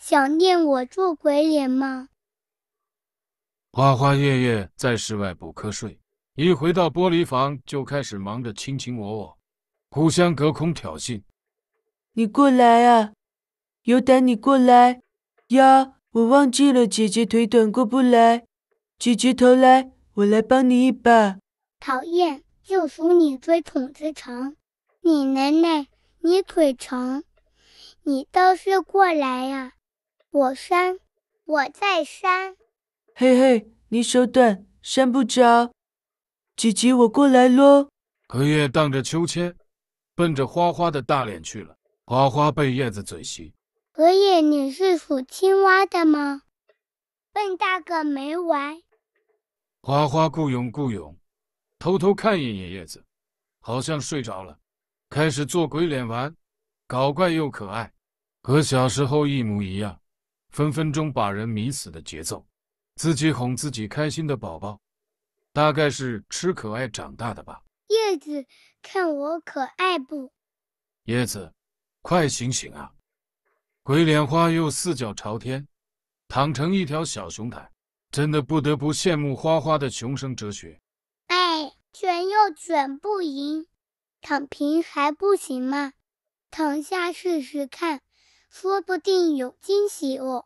想念我做鬼脸吗？花花月月在室外补瞌睡，一回到玻璃房就开始忙着卿卿我我，互相隔空挑衅。你过来啊，有胆你过来呀！我忘记了，姐姐腿短过不来。姐姐头来，我来帮你一把。讨厌，就数你追筒子长。你奶奶，你腿长，你倒是过来呀！我扇，我在扇，嘿嘿，你手短，扇不着。姐姐，我过来咯。荷叶荡着秋千，奔着花花的大脸去了。花花被叶子嘴吸。荷叶，你是属青蛙的吗？笨大个没完。花花顾勇顾勇，偷偷看一眼叶子，好像睡着了，开始做鬼脸玩，搞怪又可爱，和小时候一模一样。分分钟把人迷死的节奏，自己哄自己开心的宝宝，大概是吃可爱长大的吧？叶子，看我可爱不？叶子，快醒醒啊！鬼脸花又四脚朝天，躺成一条小熊毯，真的不得不羡慕花花的熊生哲学。哎，卷又卷不赢，躺平还不行吗？躺下试试看。说不定有惊喜哦！